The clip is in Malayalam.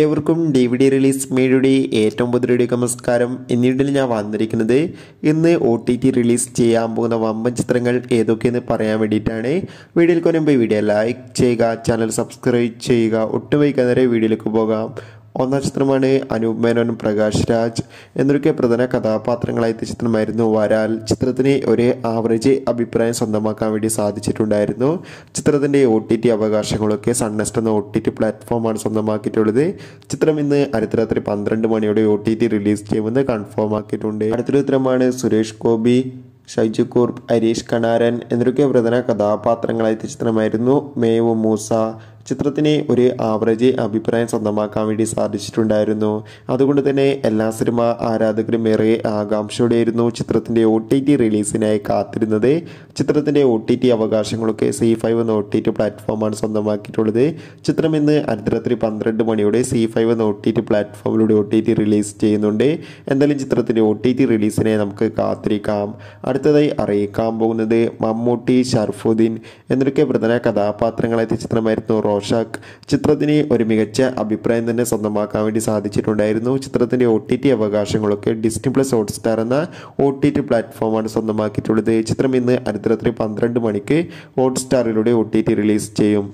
ഏവർക്കും ഡി വി ഡി റിലീസ് മീഡിയയുടെ ഏറ്റവും പുതിയ നമസ്കാരം എന്നിടയിൽ ഞാൻ വന്നിരിക്കുന്നത് ഇന്ന് ഒ ടി ടി റിലീസ് ചെയ്യാൻ പോകുന്ന വമ്പൻ ചിത്രങ്ങൾ ഏതൊക്കെയെന്ന് പറയാൻ വേണ്ടിയിട്ടാണ് വീഡിയോയിൽ കൊണ്ടുമ്പോൾ വീഡിയോ ലൈക്ക് ചെയ്യുക ചാനൽ സബ്സ്ക്രൈബ് ചെയ്യുക ഒട്ടും വൈകാതെ വീഡിയോയിലേക്ക് പോകാം ഒന്നാം ചിത്രമാണ് അനൂപ് മേനോൻ പ്രകാശ് രാജ് എന്നൊക്കെ പ്രധാന കഥാപാത്രങ്ങളായ ചിത്രമായിരുന്നു വരാൽ ചിത്രത്തിന് ഒരു ആവറേജ് അഭിപ്രായം സ്വന്തമാക്കാൻ വേണ്ടി സാധിച്ചിട്ടുണ്ടായിരുന്നു ചിത്രത്തിൻ്റെ ഒ ടി ടി അവകാശങ്ങളൊക്കെ സൺനെസ്റ്റ് എന്ന ഒ ടി ടി പ്ലാറ്റ്ഫോമാണ് സ്വന്തമാക്കിയിട്ടുള്ളത് ചിത്രം ഇന്ന് അടുത്ത പന്ത്രണ്ട് മണിയോടെ ഒ ടി ടി റിലീസ് ചെയ്യുമെന്ന് കൺഫേം ആക്കിയിട്ടുണ്ട് അടുത്തൊരു ചിത്രമാണ് സുരേഷ് ഗോപി ഷൈജു കൂർപ്പ് ഹരീഷ് കണാരൻ എന്നിവരൊക്കെ പ്രധാന കഥാപാത്രങ്ങളായ ചിത്രമായിരുന്നു മേവ് മൂസ ചിത്രത്തിന് ഒരു ആവറേജ് അഭിപ്രായം സ്വന്തമാക്കാൻ വേണ്ടി സാധിച്ചിട്ടുണ്ടായിരുന്നു അതുകൊണ്ട് തന്നെ എല്ലാ സിനിമ ആരാധകരും ഏറെ ആകാംക്ഷയോടെയായിരുന്നു ചിത്രത്തിൻ്റെ ഒ ടി ടി റിലീസിനായി കാത്തിരുന്നത് ചിത്രത്തിൻ്റെ ഒ ടി ടി അവകാശങ്ങളൊക്കെ സി ഫൈവ് എന്ന ഒ ടി ടി പ്ലാറ്റ്ഫോമാണ് സ്വന്തമാക്കിയിട്ടുള്ളത് ചിത്രം ഇന്ന് അർദ്ധരാത്രി പന്ത്രണ്ട് മണിയോടെ സി ഫൈവ് എന്ന ഒ ടി ടി പ്ലാറ്റ്ഫോമിലൂടെ ഒ ടി ടി റിലീസ് ചെയ്യുന്നുണ്ട് എന്തായാലും ചിത്രത്തിൻ്റെ ഒ ടി ടി റിലീസിനെ നമുക്ക് കാത്തിരിക്കാം അടുത്തതായി അറിയിക്കാൻ പോകുന്നത് മമ്മൂട്ടി ഷർഫുദ്ദീൻ എന്നൊക്കെ പ്രധാന കഥാപാത്രങ്ങളായിട്ട് ചിത്രമായിരുന്നു റോഷാക്ക് ചിത്രത്തിന് ഒരു മികച്ച അഭിപ്രായം തന്നെ സ്വന്തമാക്കാൻ വേണ്ടി സാധിച്ചിട്ടുണ്ടായിരുന്നു ചിത്രത്തിൻ്റെ ഒ ടി ടി അവകാശങ്ങളൊക്കെ ഡിസ്നി പ്ലസ് ഹോട്ട്സ്റ്റാർ എന്ന ഒ ടി ടി പ്ലാറ്റ്ഫോമാണ് സ്വന്തമാക്കിയിട്ടുള്ളത് ചിത്രം ഇന്ന് അടുത്തരാത്രി പന്ത്രണ്ട് മണിക്ക് ഹോട്ട്സ്റ്റാറിലൂടെ ഒ ടി ടി റിലീസ് ചെയ്യും